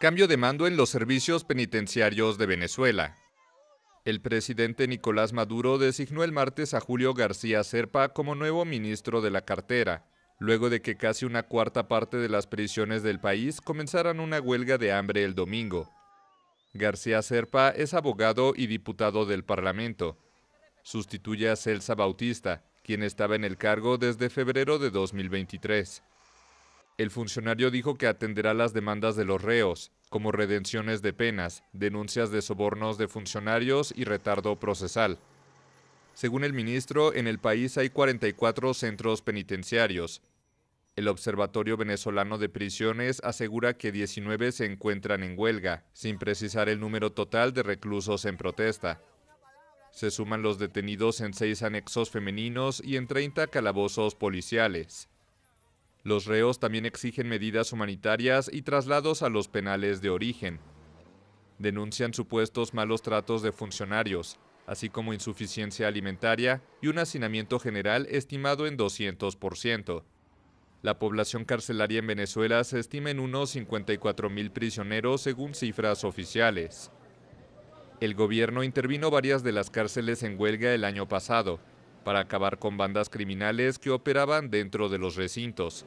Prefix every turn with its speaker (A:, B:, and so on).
A: Cambio de mando en los servicios penitenciarios de Venezuela. El presidente Nicolás Maduro designó el martes a Julio García Serpa como nuevo ministro de la cartera, luego de que casi una cuarta parte de las prisiones del país comenzaran una huelga de hambre el domingo. García Serpa es abogado y diputado del Parlamento. Sustituye a Celsa Bautista, quien estaba en el cargo desde febrero de 2023. El funcionario dijo que atenderá las demandas de los reos, como redenciones de penas, denuncias de sobornos de funcionarios y retardo procesal. Según el ministro, en el país hay 44 centros penitenciarios. El Observatorio Venezolano de Prisiones asegura que 19 se encuentran en huelga, sin precisar el número total de reclusos en protesta. Se suman los detenidos en seis anexos femeninos y en 30 calabozos policiales. Los reos también exigen medidas humanitarias y traslados a los penales de origen. Denuncian supuestos malos tratos de funcionarios, así como insuficiencia alimentaria y un hacinamiento general estimado en 200%. La población carcelaria en Venezuela se estima en unos 54.000 prisioneros según cifras oficiales. El gobierno intervino varias de las cárceles en huelga el año pasado, para acabar con bandas criminales que operaban dentro de los recintos.